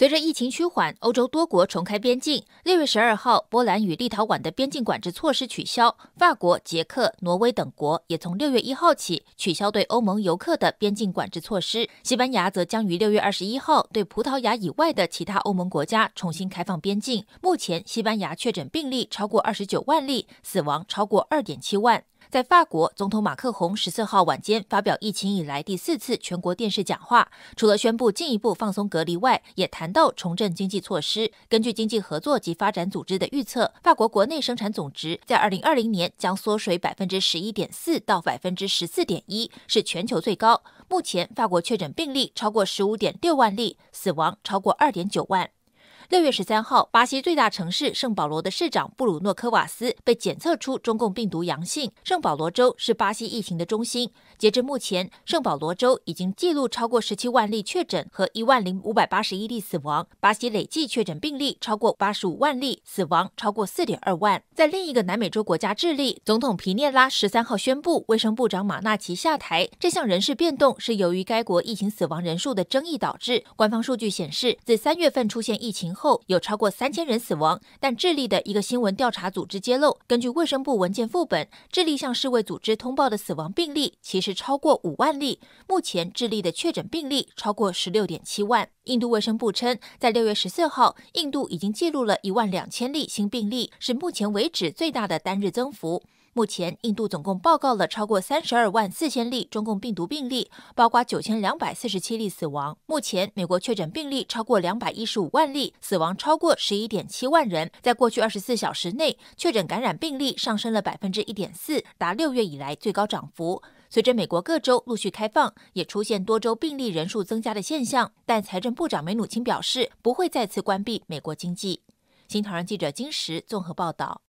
随着疫情趋缓，欧洲多国重开边境。六月十二号，波兰与立陶宛的边境管制措施取消；法国、捷克、挪威等国也从六月一号起取消对欧盟游客的边境管制措施。西班牙则将于六月二十一号对葡萄牙以外的其他欧盟国家重新开放边境。目前，西班牙确诊病例超过二十九万例，死亡超过二点七万。在法国，总统马克龙十四号晚间发表疫情以来第四次全国电视讲话，除了宣布进一步放松隔离外，也谈到重振经济措施。根据经济合作及发展组织的预测，法国国内生产总值在二零二零年将缩水百分之十一点四到百分之十四点一，是全球最高。目前，法国确诊病例超过十五点六万例，死亡超过二点九万。六月十三号，巴西最大城市圣保罗的市长布鲁诺科瓦斯被检测出中共病毒阳性。圣保罗州是巴西疫情的中心。截至目前，圣保罗州已经记录超过十七万例确诊和一万零五百八十一例死亡。巴西累计确诊病例超过八十五万例，死亡超过四点二万。在另一个南美洲国家智利，总统皮涅拉十三号宣布卫生部长马纳奇下台。这项人事变动是由于该国疫情死亡人数的争议导致。官方数据显示，自三月份出现疫情。后有超过三千人死亡，但智利的一个新闻调查组织揭露，根据卫生部文件副本，智利向世卫组织通报的死亡病例其实超过五万例。目前智利的确诊病例超过十六点七万。印度卫生部称，在六月十四号，印度已经记录了一万两千例新病例，是目前为止最大的单日增幅。目前，印度总共报告了超过三十二万四千例中共病毒病例，包括九千两百四十七例死亡。目前，美国确诊病例超过两百一十五万例，死亡超过十一点七万人。在过去二十四小时内，确诊感染病例上升了百分之一点四，达六月以来最高涨幅。随着美国各州陆续开放，也出现多州病例人数增加的现象。但财政部长梅努钦表示，不会再次关闭美国经济。新唐人记者金石综合报道。